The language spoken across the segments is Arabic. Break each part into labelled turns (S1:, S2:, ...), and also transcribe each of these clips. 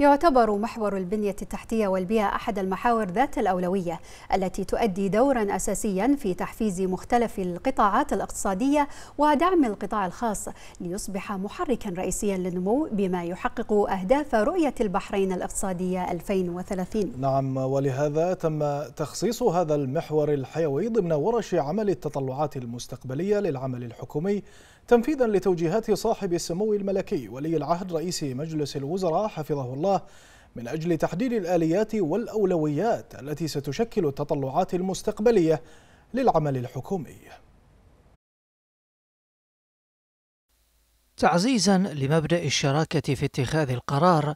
S1: يعتبر محور البنية التحتية والبيئة أحد المحاور ذات الأولوية التي تؤدي دورا أساسيا في تحفيز مختلف القطاعات الاقتصادية ودعم القطاع الخاص ليصبح محركا رئيسيا للنمو بما يحقق أهداف رؤية البحرين الاقتصادية 2030
S2: نعم ولهذا تم تخصيص هذا المحور الحيوي ضمن ورش عمل التطلعات المستقبلية للعمل الحكومي تنفيذا لتوجيهات صاحب السمو الملكي ولي العهد رئيس مجلس الوزراء حفظه الله من أجل تحديد الآليات والأولويات التي ستشكل التطلعات المستقبلية للعمل الحكومي
S3: تعزيزا لمبدأ الشراكة في اتخاذ القرار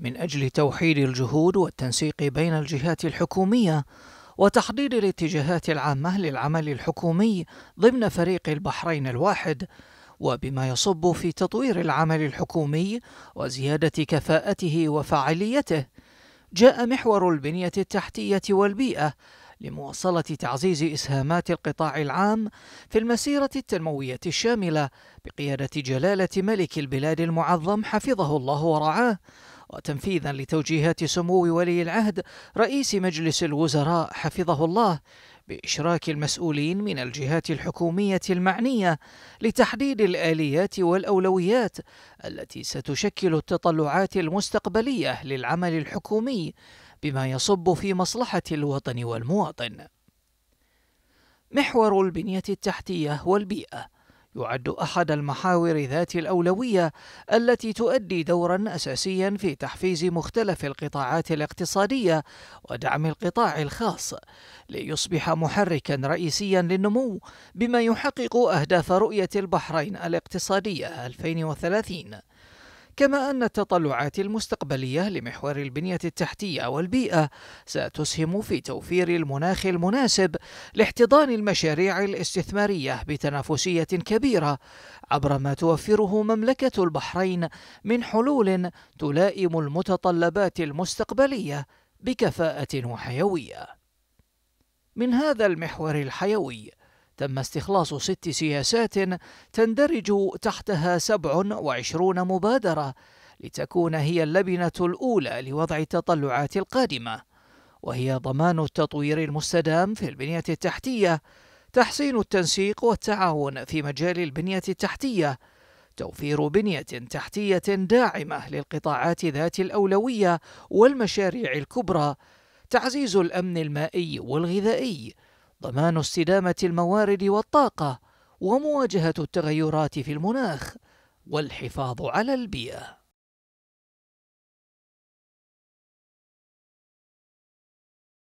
S3: من أجل توحيد الجهود والتنسيق بين الجهات الحكومية وتحديد الاتجاهات العامة للعمل الحكومي ضمن فريق البحرين الواحد وبما يصب في تطوير العمل الحكومي وزيادة كفاءته وفاعليته جاء محور البنية التحتية والبيئة لمواصلة تعزيز إسهامات القطاع العام في المسيرة التنموية الشاملة بقيادة جلالة ملك البلاد المعظم حفظه الله ورعاه وتنفيذا لتوجيهات سمو ولي العهد رئيس مجلس الوزراء حفظه الله بإشراك المسؤولين من الجهات الحكومية المعنية لتحديد الآليات والأولويات التي ستشكل التطلعات المستقبلية للعمل الحكومي بما يصب في مصلحة الوطن والمواطن. محور البنية التحتية والبيئة يعد أحد المحاور ذات الأولوية التي تؤدي دورا أساسيا في تحفيز مختلف القطاعات الاقتصادية ودعم القطاع الخاص ليصبح محركا رئيسيا للنمو بما يحقق أهداف رؤية البحرين الاقتصادية 2030 كما أن التطلعات المستقبلية لمحور البنية التحتية والبيئة ستسهم في توفير المناخ المناسب لاحتضان المشاريع الاستثمارية بتنافسية كبيرة عبر ما توفره مملكة البحرين من حلول تلائم المتطلبات المستقبلية بكفاءة وحيوية. من هذا المحور الحيوي تم استخلاص ست سياسات تندرج تحتها 27 مبادرة لتكون هي اللبنة الأولى لوضع التطلعات القادمة وهي ضمان التطوير المستدام في البنية التحتية تحسين التنسيق والتعاون في مجال البنية التحتية توفير بنية تحتية داعمة للقطاعات ذات الأولوية والمشاريع الكبرى تعزيز الأمن المائي والغذائي ضمان استدامة الموارد والطاقة ومواجهة التغيرات في المناخ والحفاظ على البيئة